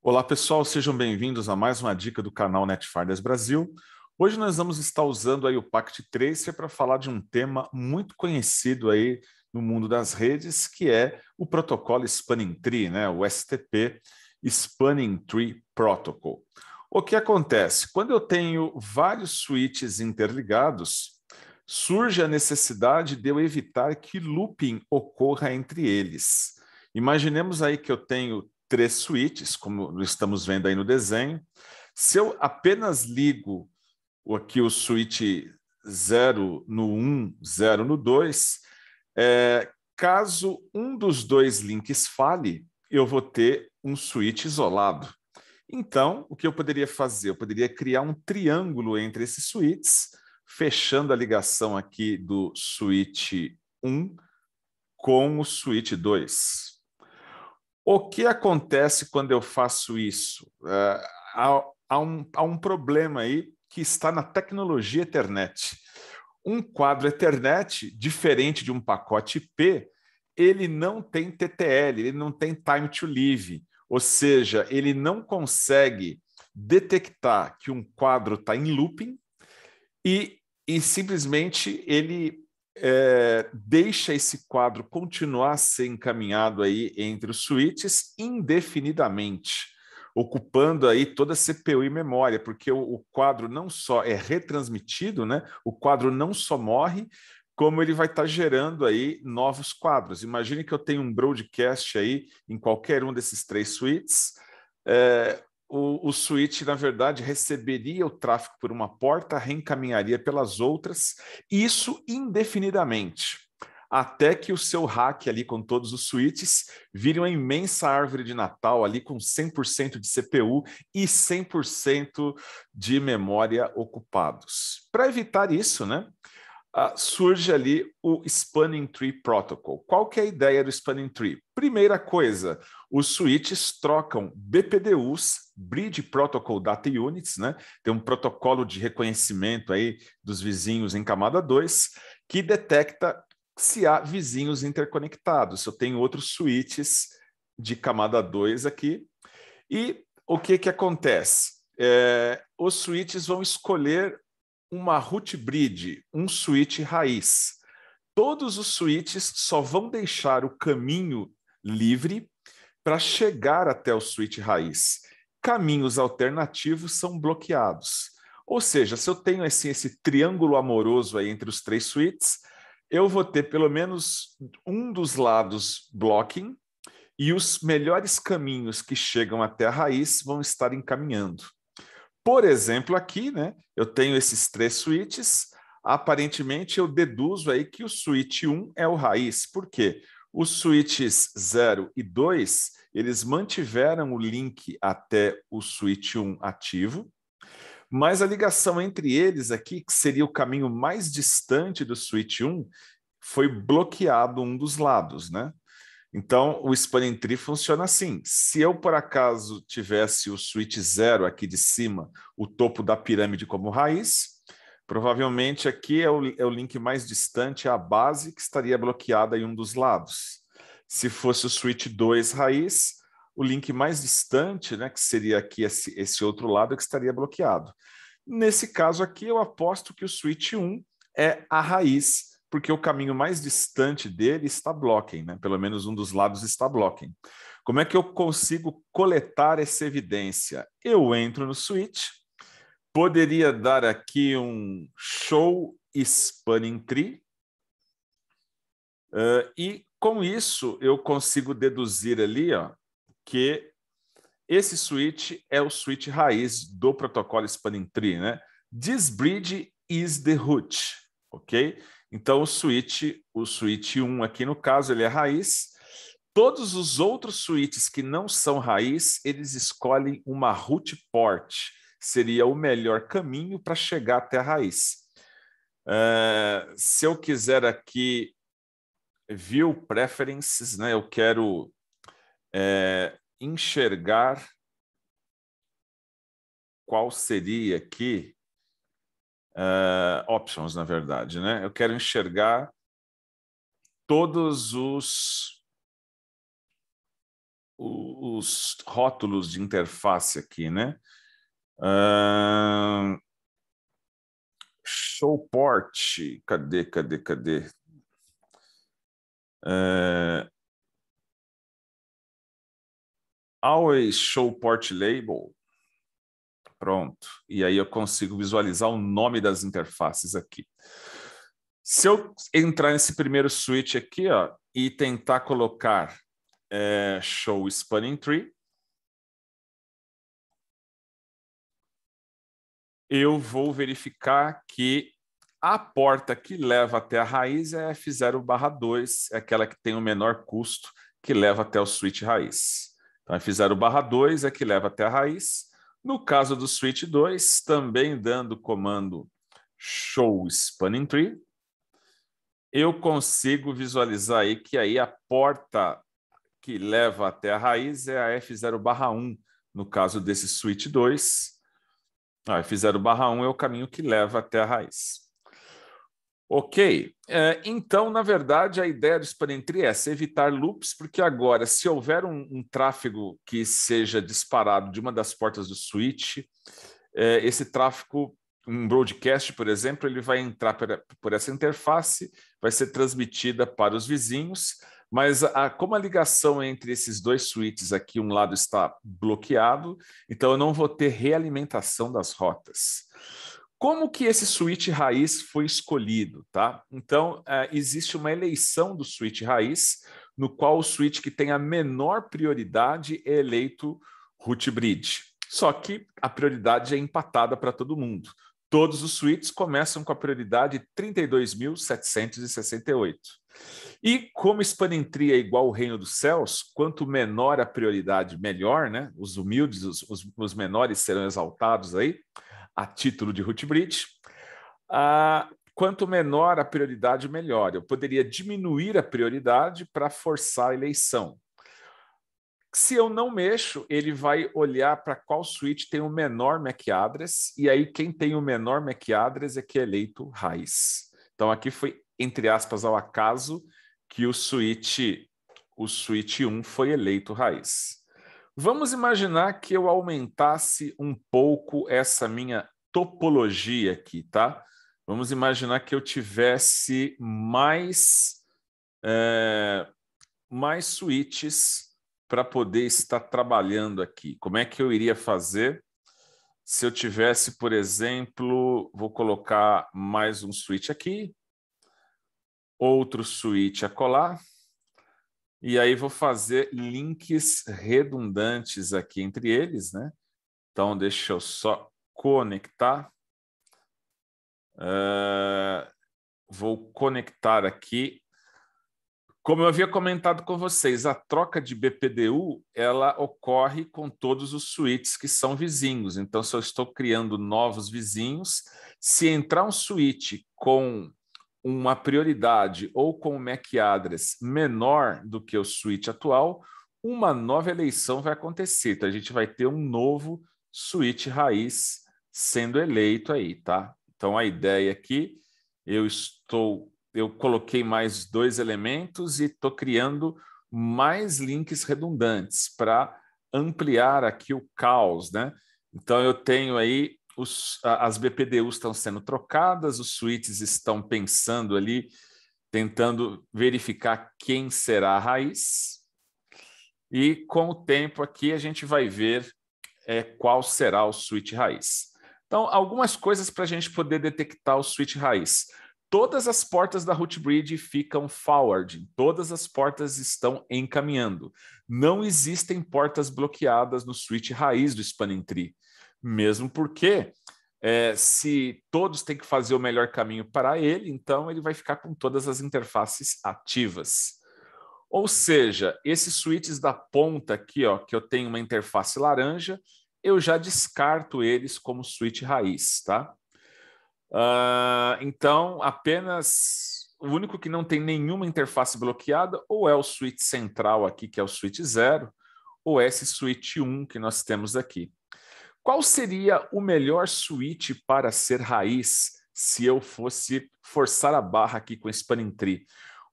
Olá pessoal, sejam bem-vindos a mais uma dica do canal NetFinders Brasil. Hoje nós vamos estar usando aí o Pact Tracer para falar de um tema muito conhecido aí no mundo das redes, que é o protocolo Spanning Tree, né? o STP, Spanning Tree Protocol. O que acontece? Quando eu tenho vários switches interligados, surge a necessidade de eu evitar que looping ocorra entre eles. Imaginemos aí que eu tenho três suítes, como estamos vendo aí no desenho. Se eu apenas ligo aqui o switch 0 no 1, um, 0 no 2, é, caso um dos dois links fale, eu vou ter um switch isolado. Então, o que eu poderia fazer? Eu poderia criar um triângulo entre esses switches, fechando a ligação aqui do switch 1 com o switch 2. O que acontece quando eu faço isso? Uh, há, há, um, há um problema aí que está na tecnologia Ethernet. Um quadro Ethernet, diferente de um pacote IP, ele não tem TTL, ele não tem time to live, ou seja, ele não consegue detectar que um quadro está em looping e, e simplesmente ele é, deixa esse quadro continuar a ser encaminhado aí entre os suítes indefinidamente, ocupando aí toda a CPU e memória, porque o, o, quadro não só é retransmitido, né? O quadro não só morre, como ele vai estar tá gerando aí novos quadros. Imagine que eu tenho um broadcast aí em qualquer um desses três suítes. É, o, o switch, na verdade, receberia o tráfego por uma porta, reencaminharia pelas outras, isso indefinidamente, até que o seu hack ali com todos os switches vire uma imensa árvore de Natal ali com 100% de CPU e 100% de memória ocupados. Para evitar isso, né? Uh, surge ali o Spanning Tree Protocol. Qual que é a ideia do Spanning Tree? Primeira coisa, os switches trocam BPDUs, Bridge Protocol Data Units, né? Tem um protocolo de reconhecimento aí dos vizinhos em camada 2 que detecta se há vizinhos interconectados. Eu tenho outros switches de camada 2 aqui. E o que que acontece? É, os switches vão escolher uma root bridge, um switch raiz. Todos os switches só vão deixar o caminho livre para chegar até o switch raiz. Caminhos alternativos são bloqueados. Ou seja, se eu tenho assim, esse triângulo amoroso aí entre os três switches, eu vou ter pelo menos um dos lados blocking e os melhores caminhos que chegam até a raiz vão estar encaminhando. Por exemplo, aqui, né, eu tenho esses três switches, aparentemente eu deduzo aí que o switch 1 é o raiz, por quê? Os switches 0 e 2, eles mantiveram o link até o switch 1 ativo, mas a ligação entre eles aqui, que seria o caminho mais distante do switch 1, foi bloqueado um dos lados, né? Então, o spanning tree funciona assim. Se eu, por acaso, tivesse o switch zero aqui de cima, o topo da pirâmide como raiz, provavelmente aqui é o, é o link mais distante à é base que estaria bloqueada em um dos lados. Se fosse o switch 2 raiz, o link mais distante, né, que seria aqui esse, esse outro lado, é que estaria bloqueado. Nesse caso aqui, eu aposto que o switch 1 é a raiz porque o caminho mais distante dele está blocking, né? pelo menos um dos lados está blocking. Como é que eu consigo coletar essa evidência? Eu entro no switch, poderia dar aqui um show spanning tree, uh, e com isso eu consigo deduzir ali ó, que esse switch é o switch raiz do protocolo spanning tree, né? This bridge is the root, ok? Então, o switch, o switch 1 aqui no caso, ele é raiz. Todos os outros switches que não são raiz, eles escolhem uma root port. Seria o melhor caminho para chegar até a raiz. Uh, se eu quiser aqui View Preferences, né? Eu quero é, enxergar qual seria aqui uh, options, na verdade, né? Eu quero enxergar todos os, os rótulos de interface aqui, né? Uh, show port, cadê, cadê, cadê? Uh, always show port label pronto. E aí eu consigo visualizar o nome das interfaces aqui. Se eu entrar nesse primeiro switch aqui ó, e tentar colocar é, show spanning tree, eu vou verificar que a porta que leva até a raiz é F0 barra 2, é aquela que tem o menor custo que leva até o switch raiz. Então, F0 barra 2 é que leva até a raiz, no caso do Switch 2, também dando o comando show spanning tree, eu consigo visualizar aí que aí a porta que leva até a raiz é a F0/1, no caso desse switch 2. A F0/1 é o caminho que leva até a raiz. Ok, é, então, na verdade, a ideia do Spanentry é essa, evitar loops, porque agora, se houver um, um, tráfego que seja disparado de uma das portas do switch, é, esse tráfego, um broadcast, por exemplo, ele vai entrar por, essa interface, vai ser transmitida para os vizinhos, mas a, como a ligação entre esses dois switches aqui, um lado está bloqueado, então eu não vou ter realimentação das rotas. Como que esse suíte raiz foi escolhido, tá? Então, é, existe uma eleição do suíte raiz, no qual o suíte que tem a menor prioridade é eleito root bridge. Só que a prioridade é empatada para todo mundo. Todos os suítes começam com a prioridade 32.768. E como Spanentria é igual ao reino dos céus, quanto menor a prioridade, melhor, né? Os humildes, os, os, os menores serão exaltados aí a título de root bridge. Ah, quanto menor a prioridade, melhor. Eu poderia diminuir a prioridade para forçar a eleição. Se eu não mexo, ele vai olhar para qual suíte tem o menor MAC address, e aí quem tem o menor MAC address é que é eleito raiz. Então aqui foi, entre aspas, ao acaso que o suíte o suíte 1 foi eleito raiz. Vamos imaginar que eu aumentasse um pouco essa minha topologia aqui, tá? Vamos imaginar que eu tivesse mais, é, mais suítes para poder estar trabalhando aqui. Como é que eu iria fazer? Se eu tivesse, por exemplo, vou colocar mais um switch aqui, outro switch a colar. E aí vou fazer links redundantes aqui entre eles, né? Então, deixa eu só conectar. Uh, vou conectar aqui. Como eu havia comentado com vocês, a troca de BPDU ela ocorre com todos os suítes que são vizinhos. Então, se eu estou criando novos vizinhos, se entrar um suíte com uma prioridade ou com o MAC address menor do que o switch atual, uma nova eleição vai acontecer. Então a gente vai ter um novo switch raiz sendo eleito aí, tá? Então a ideia aqui, eu estou, eu coloquei mais dois elementos e estou criando mais links redundantes para ampliar aqui o caos, né? Então eu tenho aí os, as BPDUs estão sendo trocadas, os suítes estão pensando ali, tentando verificar quem será a raiz. E com o tempo aqui a gente vai ver é, qual será o suíte raiz. Então, algumas coisas para a gente poder detectar o suíte raiz. Todas as portas da bridge ficam forward, todas as portas estão encaminhando. Não existem portas bloqueadas no switch raiz do Spanning Tree. Mesmo porque, é, se todos têm que fazer o melhor caminho para ele, então ele vai ficar com todas as interfaces ativas. Ou seja, esses switches da ponta aqui, ó, que eu tenho uma interface laranja, eu já descarto eles como switch raiz, tá? Uh, então, apenas o único que não tem nenhuma interface bloqueada ou é o switch central aqui, que é o switch 0, ou é esse switch 1 um que nós temos aqui. Qual seria o melhor suíte para ser raiz se eu fosse forçar a barra aqui com o Spanning Tree?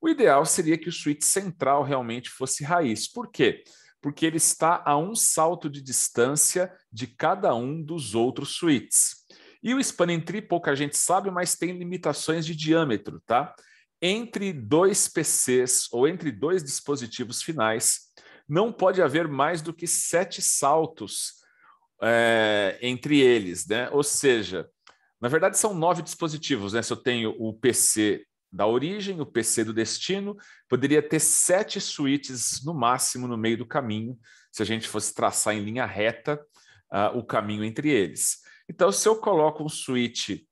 O ideal seria que o suíte central realmente fosse raiz. Por quê? Porque ele está a um salto de distância de cada um dos outros suítes. E o spanning tree pouca gente sabe, mas tem limitações de diâmetro, tá? Entre dois PCs ou entre dois dispositivos finais, não pode haver mais do que sete saltos é, entre eles, né? Ou seja, na verdade são nove dispositivos, né? Se eu tenho o PC da origem, o PC do destino, poderia ter sete suítes no máximo no meio do caminho, se a gente fosse traçar em linha reta uh, o caminho entre eles. Então, se eu coloco um suíte,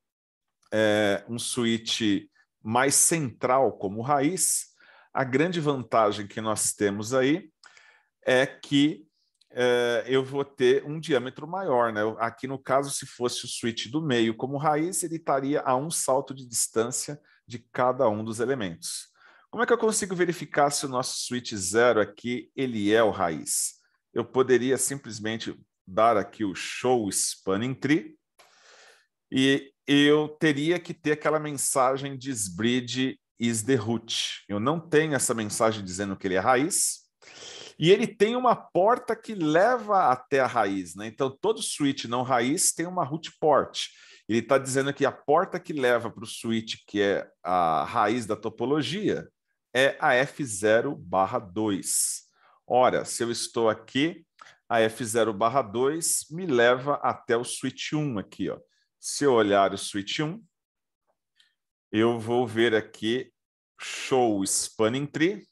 é, um suíte mais central como raiz, a grande vantagem que nós temos aí é que é, eu vou ter um diâmetro maior. Né? Aqui, no caso, se fosse o switch do meio como raiz, ele estaria a um salto de distância de cada um dos elementos. Como é que eu consigo verificar se o nosso switch zero aqui ele é o raiz? Eu poderia simplesmente dar aqui o show spanning tree e eu teria que ter aquela mensagem de sbridge is the root. Eu não tenho essa mensagem dizendo que ele é raiz, e ele tem uma porta que leva até a raiz, né? Então, todo switch não raiz tem uma root port. Ele está dizendo que a porta que leva para o switch, que é a raiz da topologia, é a F0 barra 2. Ora, se eu estou aqui, a F0 barra 2 me leva até o switch 1 aqui. Ó. Se eu olhar o switch 1, eu vou ver aqui show spanning tree,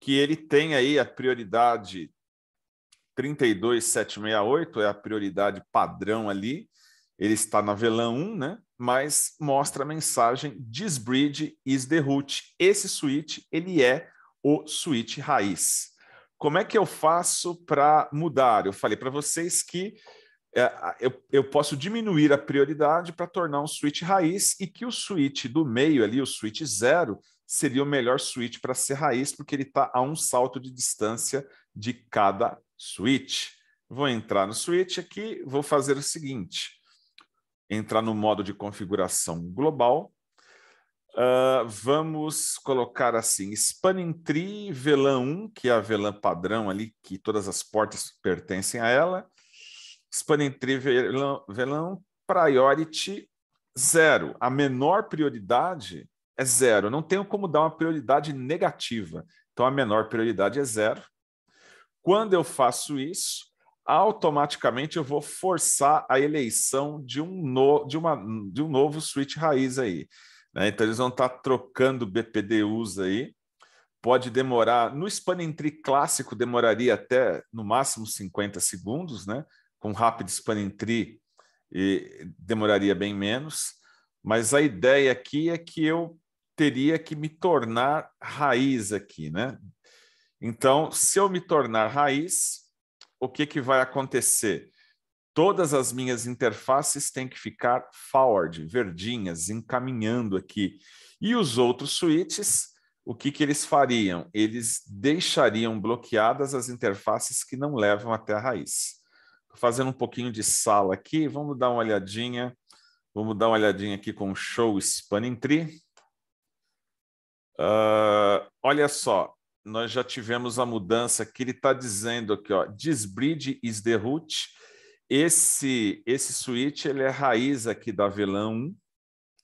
que ele tem aí a prioridade 32768, é a prioridade padrão ali, ele está na velã 1, né? mas mostra a mensagem disbridge is the root. Esse switch, ele é o switch raiz. Como é que eu faço para mudar? Eu falei para vocês que é, eu, eu posso diminuir a prioridade para tornar um switch raiz e que o switch do meio ali, o switch zero, seria o melhor switch para ser raiz, porque ele está a um salto de distância de cada switch. Vou entrar no switch aqui, vou fazer o seguinte: entrar no modo de configuração global. Uh, vamos colocar assim: Spanning Tree VLAN 1, que é a VLAN padrão ali, que todas as portas pertencem a ela. Spanning Tree VLAN, VLAN Priority 0. A menor prioridade é zero. Não tenho como dar uma prioridade negativa. Então, a menor prioridade é zero. Quando eu faço isso, automaticamente eu vou forçar a eleição de um, no, de uma, de um novo switch raiz aí. Né? Então, eles vão estar tá trocando BPDUs aí. Pode demorar, no Spanning entry clássico, demoraria até no máximo 50 segundos, né? Com rápido Spanning entry e demoraria bem menos. Mas a ideia aqui é que eu teria que me tornar raiz aqui, né? Então, se eu me tornar raiz, o que, que vai acontecer? Todas as minhas interfaces têm que ficar forward, verdinhas, encaminhando aqui. E os outros switches, o que, que eles fariam? Eles deixariam bloqueadas as interfaces que não levam até a raiz. Fazendo um pouquinho de sala aqui, vamos dar uma olhadinha. Vamos dar uma olhadinha aqui com o show Spanning Tree. Uh, olha só, nós já tivemos a mudança que ele está dizendo aqui, ó, disbridge is the root. Esse, esse switch ele é raiz aqui da VLAN 1,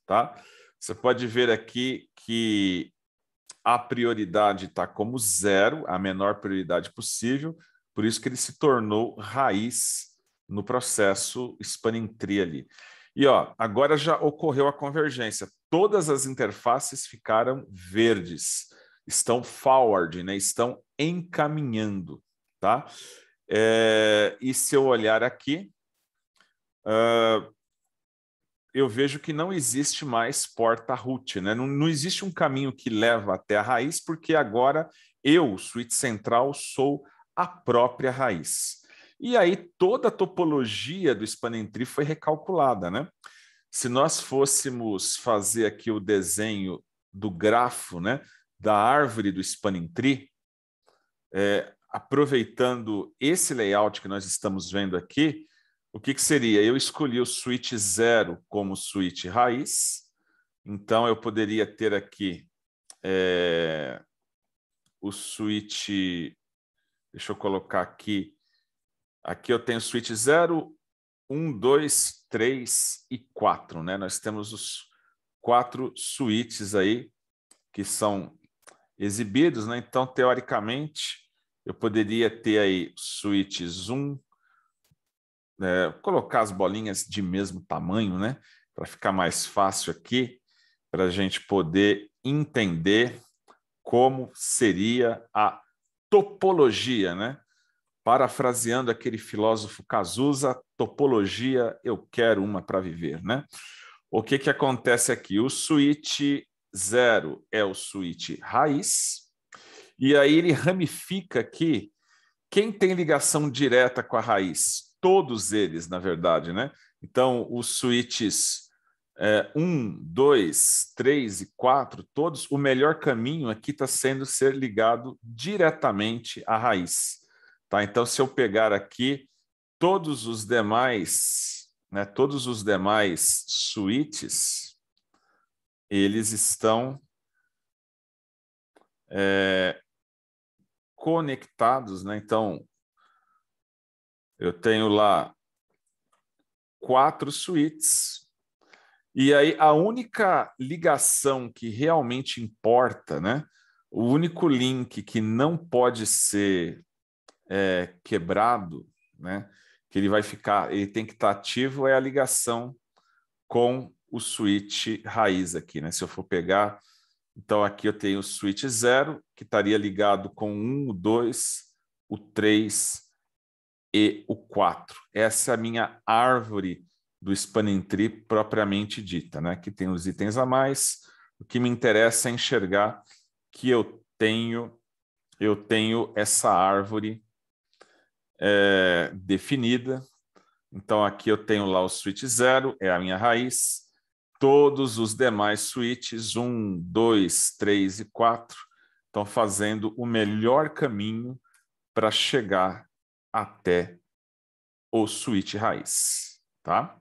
tá? Você pode ver aqui que a prioridade está como zero, a menor prioridade possível, por isso que ele se tornou raiz no processo spanning tree ali. E ó, agora já ocorreu a convergência todas as interfaces ficaram verdes, estão forward, né? estão encaminhando. Tá? É, e se eu olhar aqui, uh, eu vejo que não existe mais porta root, né? Não, não, existe um caminho que leva até a raiz, porque agora eu, suíte central, sou a própria raiz. E aí toda a topologia do Spanning Tree foi recalculada, né? se nós fôssemos fazer aqui o desenho do grafo, né, da árvore do spanning tree, é, aproveitando esse layout que nós estamos vendo aqui, o que, que seria? Eu escolhi o switch zero como switch raiz, então eu poderia ter aqui é, o switch, deixa eu colocar aqui, aqui eu tenho switch zero, um, dois, três e quatro, né? Nós temos os quatro suítes aí que são exibidos, né? Então, teoricamente, eu poderia ter aí suítes um, é, colocar as bolinhas de mesmo tamanho, né? Para ficar mais fácil aqui, para a gente poder entender como seria a topologia, né? parafraseando aquele filósofo Cazuza, topologia, eu quero uma para viver, né? O que, que acontece aqui? O switch zero é o switch raiz, e aí ele ramifica aqui quem tem ligação direta com a raiz, todos eles, na verdade, né? Então, os suítes 1, 2, 3 e 4, todos, o melhor caminho aqui está sendo ser ligado diretamente à raiz. Tá? Então, se eu pegar aqui todos os demais, né, todos os demais suítes, eles estão é, conectados, né? Então, eu tenho lá quatro suítes. E aí a única ligação que realmente importa, né? O único link que não pode ser é, quebrado, né, que ele vai ficar, ele tem que estar tá ativo, é a ligação com o switch raiz aqui. Né? Se eu for pegar, então aqui eu tenho o switch 0, que estaria ligado com 1, um, o 2, o 3 e o 4. Essa é a minha árvore do spanning tree propriamente dita, né? que tem os itens a mais. O que me interessa é enxergar que eu tenho eu tenho essa árvore é, definida. Então, aqui eu tenho lá o switch 0, é a minha raiz. Todos os demais switches, 1, 2, 3 e 4, estão fazendo o melhor caminho para chegar até o switch raiz, tá?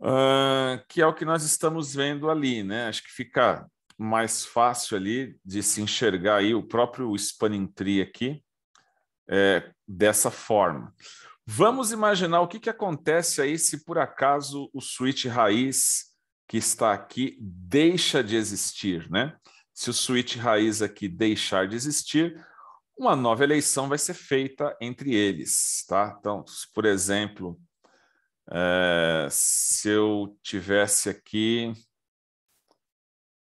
Uh, que é o que nós estamos vendo ali, né? Acho que fica mais fácil ali de se enxergar aí o próprio spanning tree aqui é, dessa forma. Vamos imaginar o que, que acontece aí se por acaso o switch raiz que está aqui deixa de existir, né? Se o switch raiz aqui deixar de existir, uma nova eleição vai ser feita entre eles, tá? Então, se, por exemplo, é, se eu tivesse aqui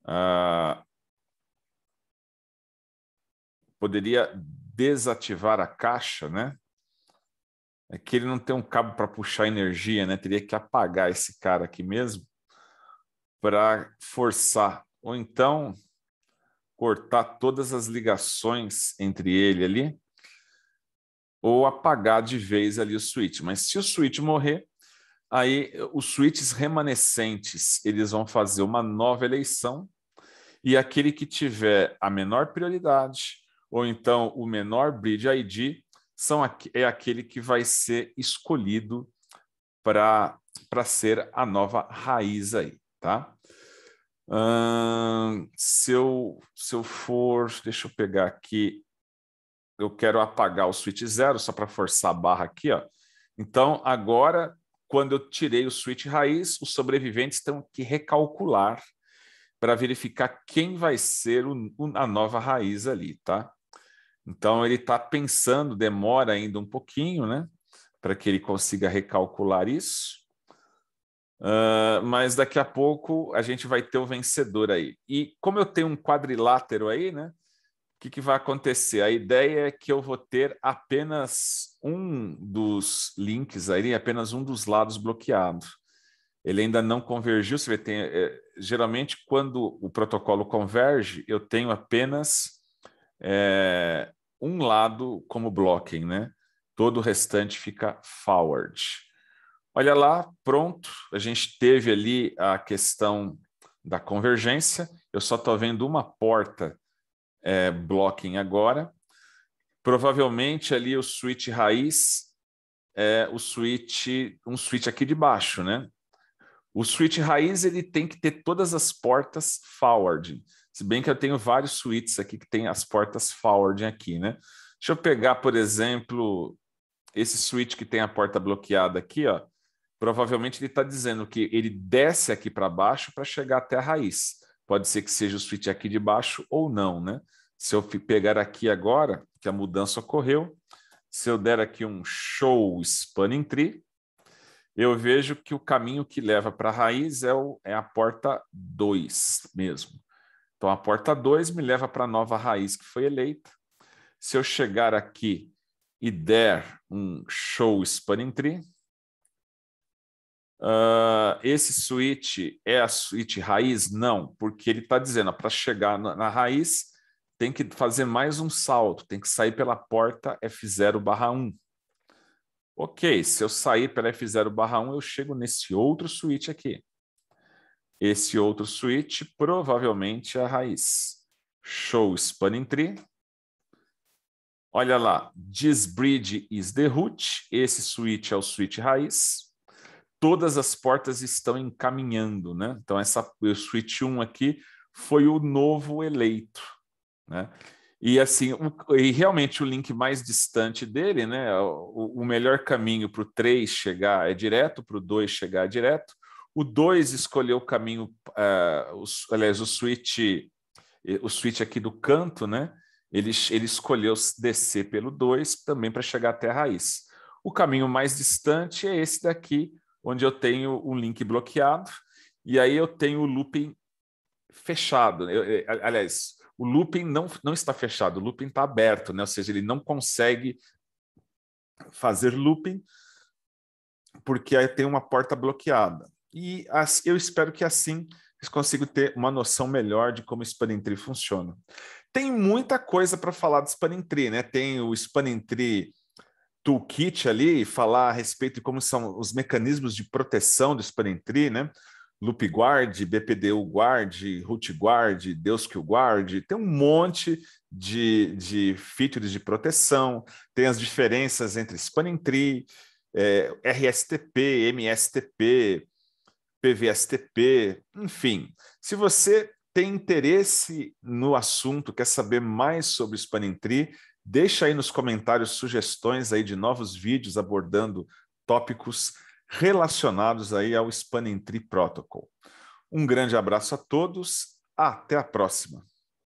uh, poderia desativar a caixa, né? É que ele não tem um cabo para puxar energia, né? Teria que apagar esse cara aqui mesmo para forçar. Ou então cortar todas as ligações entre ele ali ou apagar de vez ali o switch. Mas se o switch morrer, aí os switches remanescentes, eles vão fazer uma nova eleição e aquele que tiver a menor prioridade, ou então o menor bridge ID, são, é aquele que vai ser escolhido para ser a nova raiz aí, tá? Hum, se, eu, se eu for, deixa eu pegar aqui, eu quero apagar o switch zero só para forçar a barra aqui, ó. Então, agora, quando eu tirei o switch raiz, os sobreviventes têm que recalcular para verificar quem vai ser o, a nova raiz ali, tá? Então ele está pensando, demora ainda um pouquinho, né? Para que ele consiga recalcular isso. Uh, mas daqui a pouco a gente vai ter o vencedor aí. E como eu tenho um quadrilátero aí, né? O que, que vai acontecer? A ideia é que eu vou ter apenas um dos links aí, apenas um dos lados bloqueado. Ele ainda não convergiu. Você vê, tem, é, geralmente, quando o protocolo converge, eu tenho apenas é, um lado como blocking, né? Todo o restante fica forward. Olha lá, pronto. A gente teve ali a questão da convergência. Eu só estou vendo uma porta é, blocking agora. Provavelmente ali o switch raiz é o switch, um switch aqui de baixo, né? O switch raiz ele tem que ter todas as portas forward. Se bem que eu tenho vários suítes aqui que tem as portas forward aqui, né? Deixa eu pegar, por exemplo, esse switch que tem a porta bloqueada aqui, ó. Provavelmente ele está dizendo que ele desce aqui para baixo para chegar até a raiz. Pode ser que seja o switch aqui de baixo ou não, né? Se eu pegar aqui agora, que a mudança ocorreu, se eu der aqui um show spanning tree, eu vejo que o caminho que leva para a raiz é, o, é a porta 2 mesmo. Então, a porta 2 me leva para a nova raiz que foi eleita. Se eu chegar aqui e der um show spanning tree, uh, ah, esse switch é a suíte raiz? Não, porque ele está dizendo para chegar na, na raiz tem que fazer mais um salto, tem que sair pela porta F0 barra 1. Ok, se eu sair pela F0 barra 1, eu chego nesse outro switch aqui. Esse outro switch provavelmente é a raiz. Show spanning tree. Olha lá, this bridge is the root. Esse switch é o switch raiz. Todas as portas estão encaminhando, né? Então essa o switch 1 aqui foi o novo eleito, né? E assim, o, e realmente o link mais distante dele, né? O, o melhor caminho para o 3 chegar é direto, para o 2 chegar é direto, o 2 escolheu o caminho, uh, os, aliás, o switch, o switch aqui do canto, né? Ele, ele escolheu descer pelo 2 também para chegar até a raiz. O caminho mais distante é esse daqui, onde eu tenho um link bloqueado, e aí eu tenho o looping fechado. Eu, eu, eh, aliás, o looping não, não está fechado, o looping está aberto, né? ou seja, ele não consegue fazer looping porque aí tem uma porta bloqueada e as, eu espero que assim vocês consigam ter uma noção melhor de como o Tree funciona. Tem muita coisa para falar do Tree, né? Tem o Spanentry Toolkit ali, falar a respeito de como são os mecanismos de proteção do Tree, né? Loop Guard, BPDU Guard, Root Guard, Deus que o guarde, tem um monte de, de features de proteção, tem as diferenças entre Spanning é, Tree, RSTP, MSTP, PVSTP, enfim. Se você tem interesse no assunto, quer saber mais sobre o Spanning Tree, deixa aí nos comentários sugestões aí de novos vídeos abordando tópicos relacionados aí ao Spanning Tree Protocol. Um grande abraço a todos, até a próxima!